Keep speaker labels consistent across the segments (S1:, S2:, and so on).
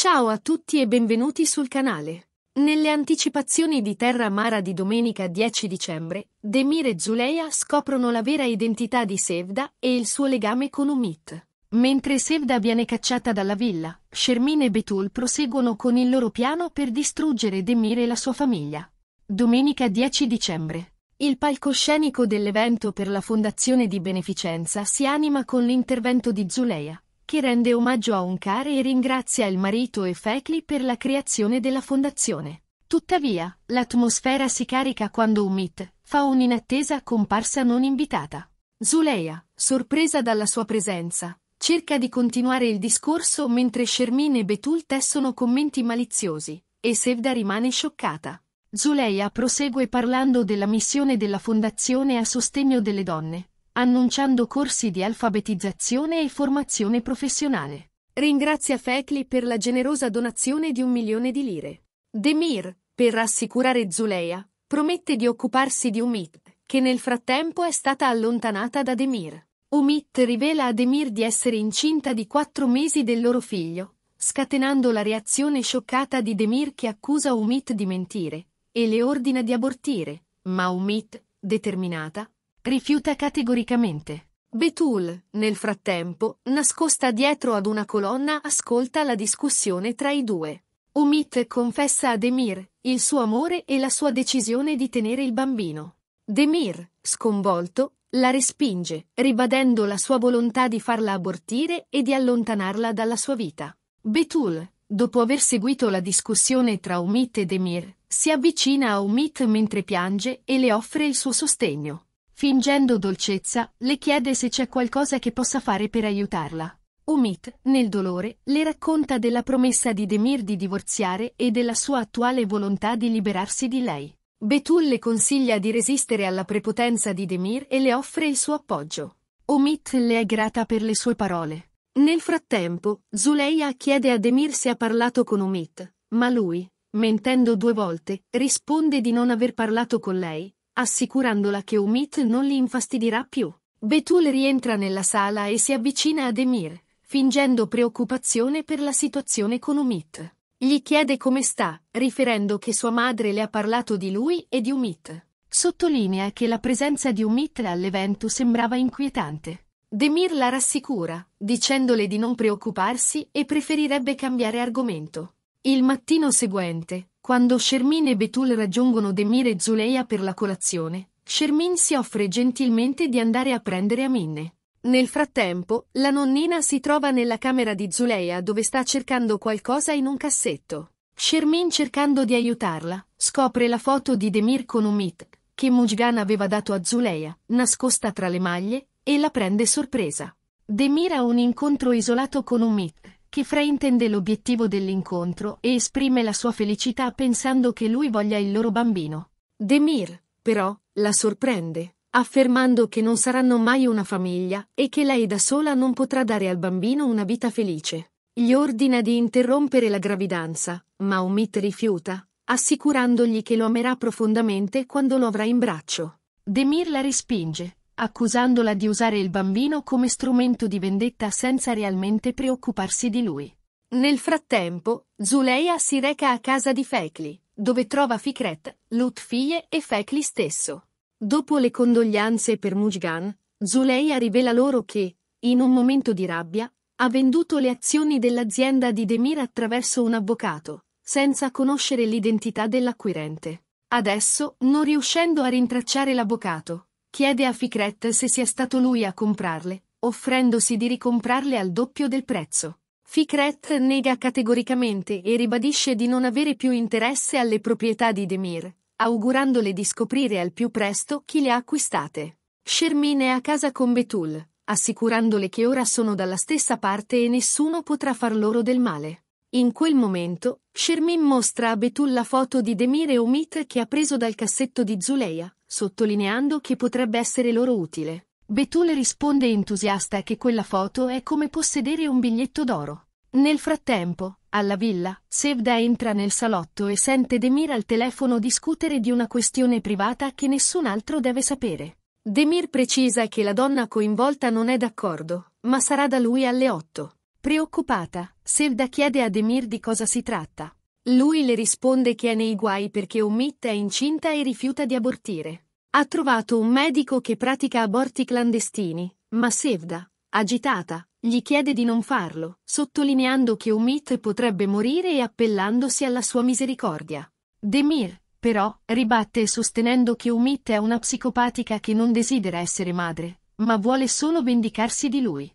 S1: Ciao a tutti e benvenuti sul canale. Nelle anticipazioni di Terra Mara di domenica 10 dicembre, Demir e Zuleia scoprono la vera identità di Sevda e il suo legame con Umit. Mentre Sevda viene cacciata dalla villa, Shermin e Betul proseguono con il loro piano per distruggere Demir e la sua famiglia. Domenica 10 dicembre. Il palcoscenico dell'evento per la fondazione di beneficenza si anima con l'intervento di Zuleia, che rende omaggio a Onkar e ringrazia il marito e Fekli per la creazione della fondazione. Tuttavia, l'atmosfera si carica quando Umit fa un'inattesa comparsa non invitata. Zuleia, sorpresa dalla sua presenza, cerca di continuare il discorso mentre Shermin e Betul tessono commenti maliziosi, e Sevda rimane scioccata. Zuleia prosegue parlando della missione della fondazione a sostegno delle donne, annunciando corsi di alfabetizzazione e formazione professionale. Ringrazia Fekli per la generosa donazione di un milione di lire. Demir, per rassicurare Zuleia, promette di occuparsi di Umit, che nel frattempo è stata allontanata da Demir. Umit rivela a Demir di essere incinta di quattro mesi del loro figlio, scatenando la reazione scioccata di Demir che accusa Umit di mentire e le ordina di abortire, ma Umit, determinata, Rifiuta categoricamente. Betul, nel frattempo, nascosta dietro ad una colonna, ascolta la discussione tra i due. Umit confessa a Demir il suo amore e la sua decisione di tenere il bambino. Demir, sconvolto, la respinge, ribadendo la sua volontà di farla abortire e di allontanarla dalla sua vita. Betul, dopo aver seguito la discussione tra Umit e Demir, si avvicina a Umit mentre piange e le offre il suo sostegno. Fingendo dolcezza, le chiede se c'è qualcosa che possa fare per aiutarla. Umit, nel dolore, le racconta della promessa di Demir di divorziare e della sua attuale volontà di liberarsi di lei. Betul le consiglia di resistere alla prepotenza di Demir e le offre il suo appoggio. Omit le è grata per le sue parole. Nel frattempo, Zuleia chiede a Demir se ha parlato con Omit, ma lui, mentendo due volte, risponde di non aver parlato con lei, assicurandola che Umit non li infastidirà più. Betul rientra nella sala e si avvicina ad Emir, fingendo preoccupazione per la situazione con Umit. Gli chiede come sta, riferendo che sua madre le ha parlato di lui e di Umit. Sottolinea che la presenza di Umit all'evento sembrava inquietante. Demir la rassicura, dicendole di non preoccuparsi e preferirebbe cambiare argomento. Il mattino seguente, quando Shermin e Betul raggiungono Demir e Zuleia per la colazione, Shermin si offre gentilmente di andare a prendere Aminne. Nel frattempo, la nonnina si trova nella camera di Zuleia dove sta cercando qualcosa in un cassetto. Shermin cercando di aiutarla, scopre la foto di Demir con Umit, che Mujgan aveva dato a Zuleia, nascosta tra le maglie, e la prende sorpresa. Demir ha un incontro isolato con Umit, che fraintende l'obiettivo dell'incontro e esprime la sua felicità pensando che lui voglia il loro bambino. Demir, però, la sorprende, affermando che non saranno mai una famiglia e che lei da sola non potrà dare al bambino una vita felice. Gli ordina di interrompere la gravidanza, ma Omit rifiuta, assicurandogli che lo amerà profondamente quando lo avrà in braccio. Demir la respinge, accusandola di usare il bambino come strumento di vendetta senza realmente preoccuparsi di lui. Nel frattempo, Zuleia si reca a casa di Fekli, dove trova Fikret, Lutfie e Fekli stesso. Dopo le condoglianze per Mujgan, Zuleia rivela loro che, in un momento di rabbia, ha venduto le azioni dell'azienda di Demir attraverso un avvocato, senza conoscere l'identità dell'acquirente. Adesso, non riuscendo a rintracciare l'avvocato, Chiede a Ficret se sia stato lui a comprarle, offrendosi di ricomprarle al doppio del prezzo. Ficret nega categoricamente e ribadisce di non avere più interesse alle proprietà di Demir, augurandole di scoprire al più presto chi le ha acquistate. Shermin è a casa con Betul, assicurandole che ora sono dalla stessa parte e nessuno potrà far loro del male. In quel momento, Shermin mostra a Betul la foto di Demir e Omid che ha preso dal cassetto di Zuleia, sottolineando che potrebbe essere loro utile. Betul risponde entusiasta che quella foto è come possedere un biglietto d'oro. Nel frattempo, alla villa, Sevda entra nel salotto e sente Demir al telefono discutere di una questione privata che nessun altro deve sapere. Demir precisa che la donna coinvolta non è d'accordo, ma sarà da lui alle otto. Preoccupata, Selda chiede a Demir di cosa si tratta. Lui le risponde che è nei guai perché Omid è incinta e rifiuta di abortire. Ha trovato un medico che pratica aborti clandestini, ma Sevda, agitata, gli chiede di non farlo, sottolineando che Umit potrebbe morire e appellandosi alla sua misericordia. Demir, però, ribatte sostenendo che Umit è una psicopatica che non desidera essere madre, ma vuole solo vendicarsi di lui.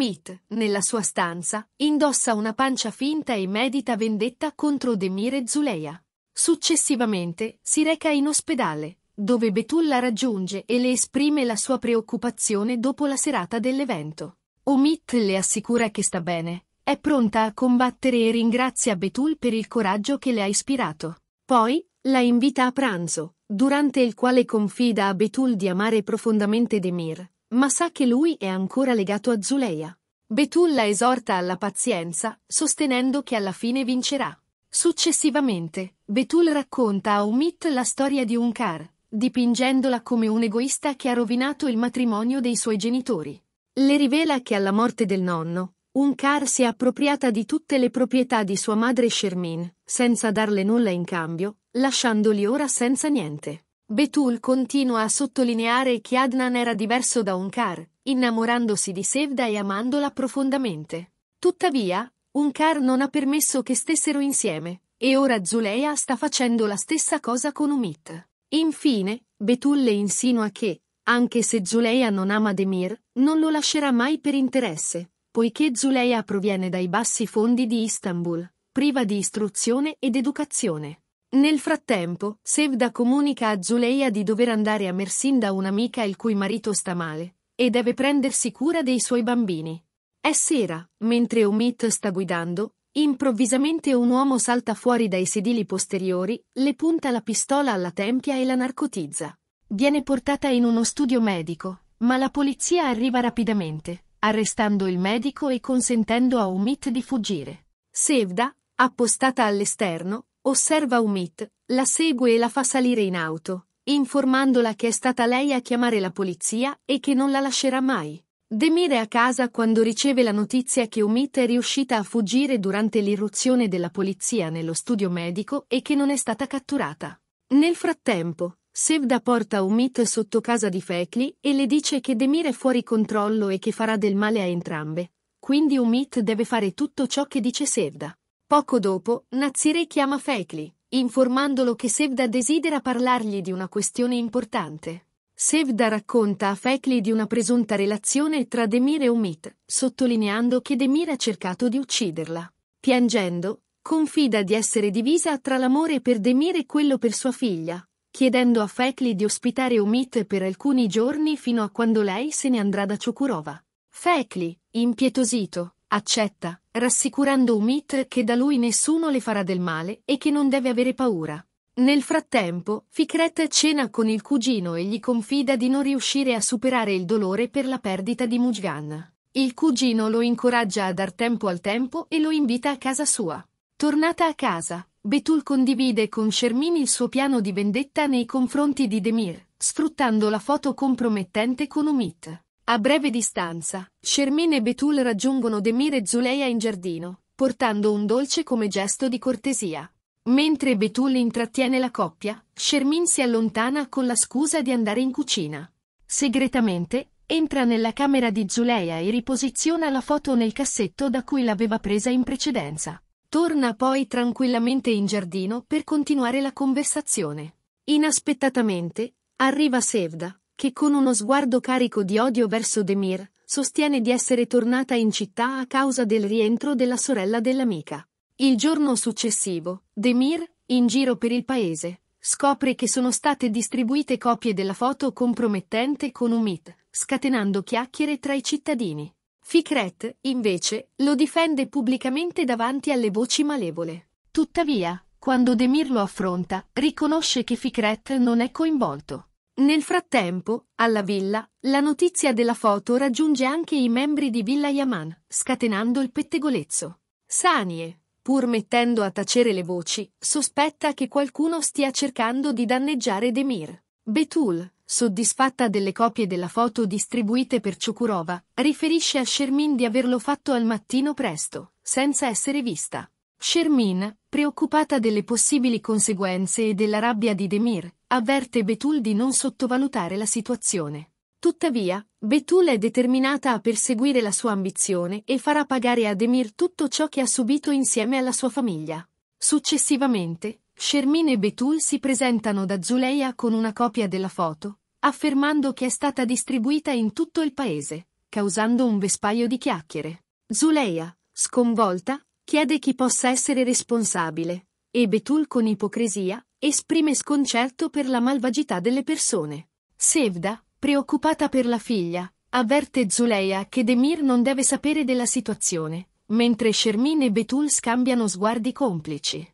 S1: Sumit, nella sua stanza, indossa una pancia finta e medita vendetta contro Demir e Zuleia. Successivamente si reca in ospedale, dove Betul la raggiunge e le esprime la sua preoccupazione dopo la serata dell'evento. Omit le assicura che sta bene, è pronta a combattere e ringrazia Betul per il coraggio che le ha ispirato. Poi, la invita a pranzo, durante il quale confida a Betul di amare profondamente Demir, ma sa che lui è ancora legato a Zuleia. Betul la esorta alla pazienza, sostenendo che alla fine vincerà. Successivamente, Betul racconta a Umit la storia di Unkar, dipingendola come un egoista che ha rovinato il matrimonio dei suoi genitori. Le rivela che alla morte del nonno, Unkar si è appropriata di tutte le proprietà di sua madre Shermin, senza darle nulla in cambio, lasciandoli ora senza niente. Betul continua a sottolineare che Adnan era diverso da Unkar, innamorandosi di Sevda e amandola profondamente. Tuttavia, Unkar non ha permesso che stessero insieme, e ora Zuleia sta facendo la stessa cosa con Umit. Infine, Betul le insinua che, anche se Zuleia non ama Demir, non lo lascerà mai per interesse, poiché Zuleia proviene dai bassi fondi di Istanbul, priva di istruzione ed educazione. Nel frattempo, Sevda comunica a Zuleia di dover andare a Mersin da un'amica il cui marito sta male, e deve prendersi cura dei suoi bambini. È sera, mentre Omid sta guidando, improvvisamente un uomo salta fuori dai sedili posteriori, le punta la pistola alla tempia e la narcotizza. Viene portata in uno studio medico, ma la polizia arriva rapidamente, arrestando il medico e consentendo a Omid di fuggire. Sevda, appostata all'esterno, Osserva Umit, la segue e la fa salire in auto, informandola che è stata lei a chiamare la polizia e che non la lascerà mai. Demir è a casa quando riceve la notizia che Umit è riuscita a fuggire durante l'irruzione della polizia nello studio medico e che non è stata catturata. Nel frattempo, Sevda porta Umit sotto casa di Fekli e le dice che Demir è fuori controllo e che farà del male a entrambe. Quindi Umit deve fare tutto ciò che dice Sevda. Poco dopo, Nazire chiama Fekli, informandolo che Sevda desidera parlargli di una questione importante. Sevda racconta a Fekli di una presunta relazione tra Demir e Umit, sottolineando che Demir ha cercato di ucciderla. Piangendo, confida di essere divisa tra l'amore per Demir e quello per sua figlia, chiedendo a Fekli di ospitare Umit per alcuni giorni fino a quando lei se ne andrà da Chokurova. Fekli, impietosito, accetta, rassicurando Umit che da lui nessuno le farà del male e che non deve avere paura. Nel frattempo, Fikret cena con il cugino e gli confida di non riuscire a superare il dolore per la perdita di Mujgan. Il cugino lo incoraggia a dar tempo al tempo e lo invita a casa sua. Tornata a casa, Betul condivide con Shermini il suo piano di vendetta nei confronti di Demir, sfruttando la foto compromettente con Umit. A breve distanza, Shermin e Betul raggiungono Demir e Zuleia in giardino, portando un dolce come gesto di cortesia. Mentre Betul intrattiene la coppia, Shermin si allontana con la scusa di andare in cucina. Segretamente, entra nella camera di Zuleia e riposiziona la foto nel cassetto da cui l'aveva presa in precedenza. Torna poi tranquillamente in giardino per continuare la conversazione. Inaspettatamente, arriva Sevda, che con uno sguardo carico di odio verso Demir, sostiene di essere tornata in città a causa del rientro della sorella dell'amica. Il giorno successivo, Demir, in giro per il paese, scopre che sono state distribuite copie della foto compromettente con Umit, scatenando chiacchiere tra i cittadini. Fikret, invece, lo difende pubblicamente davanti alle voci malevole. Tuttavia, quando Demir lo affronta, riconosce che Fikret non è coinvolto. Nel frattempo, alla villa, la notizia della foto raggiunge anche i membri di Villa Yaman, scatenando il pettegolezzo. Sanie, pur mettendo a tacere le voci, sospetta che qualcuno stia cercando di danneggiare Demir. Betul, soddisfatta delle copie della foto distribuite per Chokurova, riferisce a Shermin di averlo fatto al mattino presto, senza essere vista. Shermin, preoccupata delle possibili conseguenze e della rabbia di Demir, avverte Betul di non sottovalutare la situazione. Tuttavia, Betul è determinata a perseguire la sua ambizione e farà pagare a Demir tutto ciò che ha subito insieme alla sua famiglia. Successivamente, Shermin e Betul si presentano da Zuleia con una copia della foto, affermando che è stata distribuita in tutto il paese, causando un vespaio di chiacchiere. Zuleia, sconvolta, chiede chi possa essere responsabile, e Betul con ipocrisia esprime sconcerto per la malvagità delle persone. Sevda, preoccupata per la figlia, avverte Zuleia che Demir non deve sapere della situazione, mentre Shermin e Betul scambiano sguardi complici.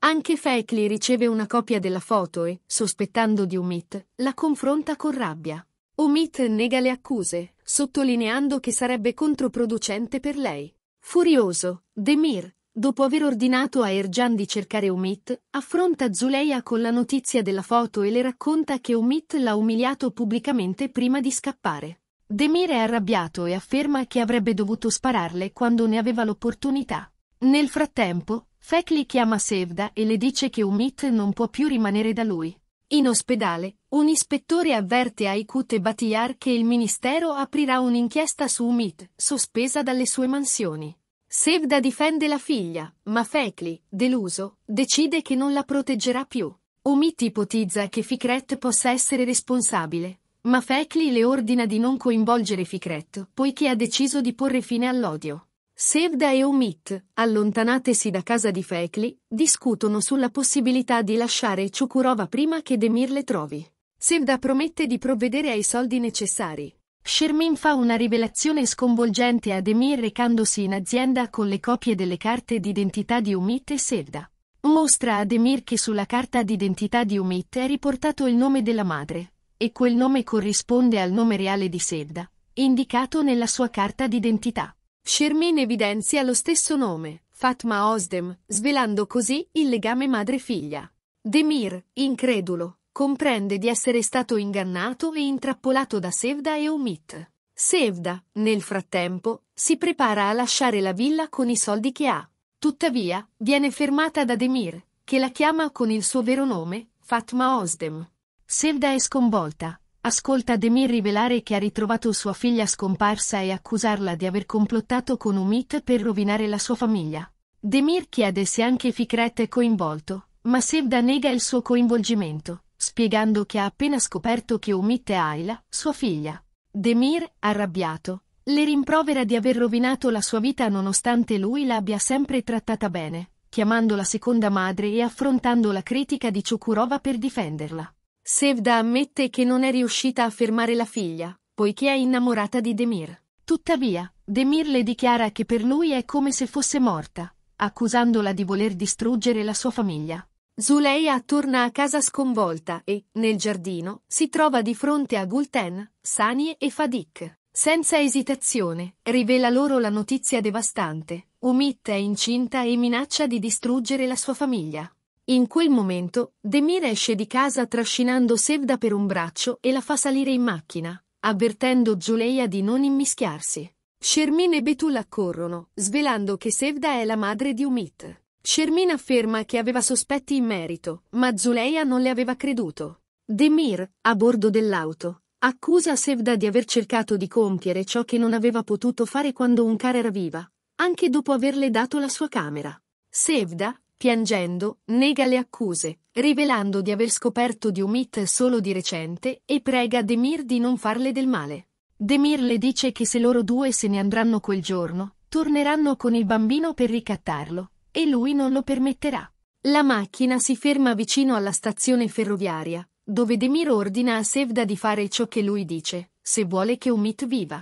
S1: Anche Fekli riceve una copia della foto e, sospettando di Umit, la confronta con rabbia. Umit nega le accuse, sottolineando che sarebbe controproducente per lei. Furioso, Demir, dopo aver ordinato a Erjan di cercare Umit, affronta Zuleia con la notizia della foto e le racconta che Umit l'ha umiliato pubblicamente prima di scappare. Demir è arrabbiato e afferma che avrebbe dovuto spararle quando ne aveva l'opportunità. Nel frattempo, Fekli chiama Sevda e le dice che Umit non può più rimanere da lui. In ospedale, un ispettore avverte a Ikut e Batiar che il ministero aprirà un'inchiesta su Umit, sospesa dalle sue mansioni. Sevda difende la figlia, ma Fekli, deluso, decide che non la proteggerà più. Umit ipotizza che Fikret possa essere responsabile, ma Fekli le ordina di non coinvolgere Fikret, poiché ha deciso di porre fine all'odio. Sevda e Omid, allontanatesi da casa di Fekli, discutono sulla possibilità di lasciare Ciukurova prima che Demir le trovi. Sevda promette di provvedere ai soldi necessari. Shermin fa una rivelazione sconvolgente a Demir recandosi in azienda con le copie delle carte d'identità di Umit e Sevda. Mostra a Demir che sulla carta d'identità di Umit è riportato il nome della madre, e quel nome corrisponde al nome reale di Sevda, indicato nella sua carta d'identità. Shermin evidenzia lo stesso nome, Fatma Osdem, svelando così il legame madre-figlia. Demir, incredulo, comprende di essere stato ingannato e intrappolato da Sevda e Omit. Sevda, nel frattempo, si prepara a lasciare la villa con i soldi che ha. Tuttavia, viene fermata da Demir, che la chiama con il suo vero nome, Fatma Osdem. Sevda è sconvolta, ascolta Demir rivelare che ha ritrovato sua figlia scomparsa e accusarla di aver complottato con Umit per rovinare la sua famiglia. Demir chiede se anche Fikret è coinvolto, ma Sevda nega il suo coinvolgimento, spiegando che ha appena scoperto che Umit è Ayla, sua figlia. Demir, arrabbiato, le rimprovera di aver rovinato la sua vita nonostante lui l'abbia sempre trattata bene, chiamandola seconda madre e affrontando la critica di Ciukurova per difenderla. Sevda ammette che non è riuscita a fermare la figlia, poiché è innamorata di Demir. Tuttavia, Demir le dichiara che per lui è come se fosse morta, accusandola di voler distruggere la sua famiglia. Zuleia torna a casa sconvolta e, nel giardino, si trova di fronte a Gulten, Sani e Fadik. Senza esitazione, rivela loro la notizia devastante. Umit è incinta e minaccia di distruggere la sua famiglia. In quel momento, Demir esce di casa trascinando Sevda per un braccio e la fa salire in macchina, avvertendo Giuleia di non immischiarsi. Shermin e Betul accorrono, svelando che Sevda è la madre di Umit. Shermin afferma che aveva sospetti in merito, ma Zuleia non le aveva creduto. Demir, a bordo dell'auto, accusa Sevda di aver cercato di compiere ciò che non aveva potuto fare quando un Unkar era viva, anche dopo averle dato la sua camera. Sevda, Piangendo, nega le accuse, rivelando di aver scoperto di Umit solo di recente e prega Demir di non farle del male. Demir le dice che se loro due se ne andranno quel giorno, torneranno con il bambino per ricattarlo, e lui non lo permetterà. La macchina si ferma vicino alla stazione ferroviaria, dove Demir ordina a Sevda di fare ciò che lui dice, se vuole che Umit viva.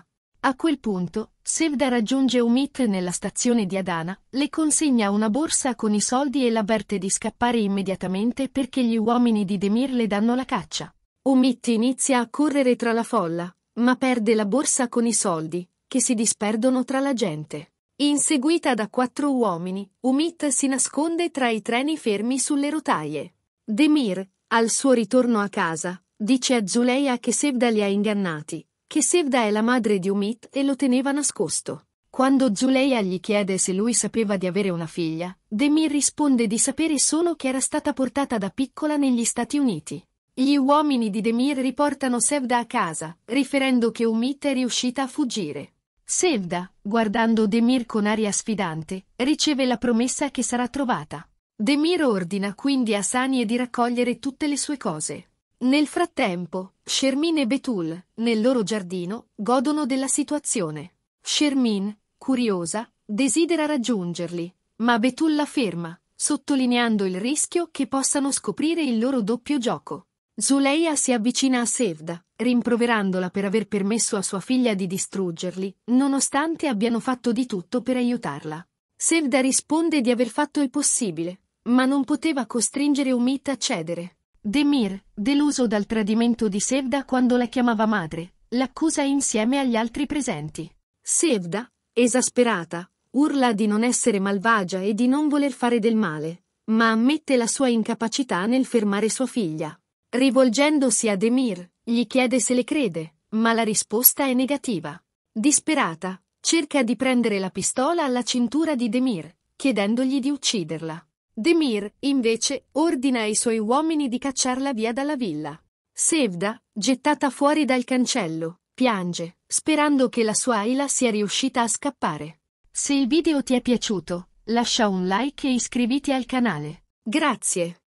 S1: A quel punto, Sevda raggiunge Umit nella stazione di Adana, le consegna una borsa con i soldi e la avverte di scappare immediatamente perché gli uomini di Demir le danno la caccia. Umit inizia a correre tra la folla, ma perde la borsa con i soldi, che si disperdono tra la gente. Inseguita da quattro uomini, Umit si nasconde tra i treni fermi sulle rotaie. Demir, al suo ritorno a casa, dice a Zuleia che Sevda li ha ingannati, che Sevda è la madre di Umit e lo teneva nascosto. Quando Zuleya gli chiede se lui sapeva di avere una figlia, Demir risponde di sapere solo che era stata portata da piccola negli Stati Uniti. Gli uomini di Demir riportano Sevda a casa, riferendo che Umit è riuscita a fuggire. Sevda, guardando Demir con aria sfidante, riceve la promessa che sarà trovata. Demir ordina quindi a Sanie di raccogliere tutte le sue cose. Nel frattempo, Shermin e Betul, nel loro giardino, godono della situazione. Shermin, curiosa, desidera raggiungerli, ma Betul la ferma, sottolineando il rischio che possano scoprire il loro doppio gioco. Zuleia si avvicina a Sevda, rimproverandola per aver permesso a sua figlia di distruggerli, nonostante abbiano fatto di tutto per aiutarla. Sevda risponde di aver fatto il possibile, ma non poteva costringere Umit a cedere. Demir, deluso dal tradimento di Sevda quando la chiamava madre, l'accusa insieme agli altri presenti. Sevda, esasperata, urla di non essere malvagia e di non voler fare del male, ma ammette la sua incapacità nel fermare sua figlia. Rivolgendosi a Demir, gli chiede se le crede, ma la risposta è negativa. Disperata, cerca di prendere la pistola alla cintura di Demir, chiedendogli di ucciderla. Demir, invece, ordina ai suoi uomini di cacciarla via dalla villa. Sevda, gettata fuori dal cancello, piange, sperando che la sua Ayla sia riuscita a scappare. Se il video ti è piaciuto, lascia un like e iscriviti al canale. Grazie.